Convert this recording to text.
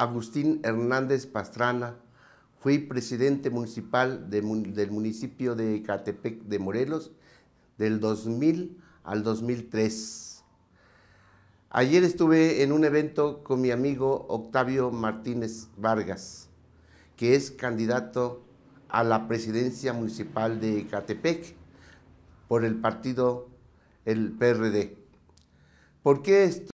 Agustín Hernández Pastrana. Fui presidente municipal del municipio de Catepec de Morelos del 2000 al 2003. Ayer estuve en un evento con mi amigo Octavio Martínez Vargas, que es candidato a la presidencia municipal de Catepec por el partido el PRD. ¿Por qué esto?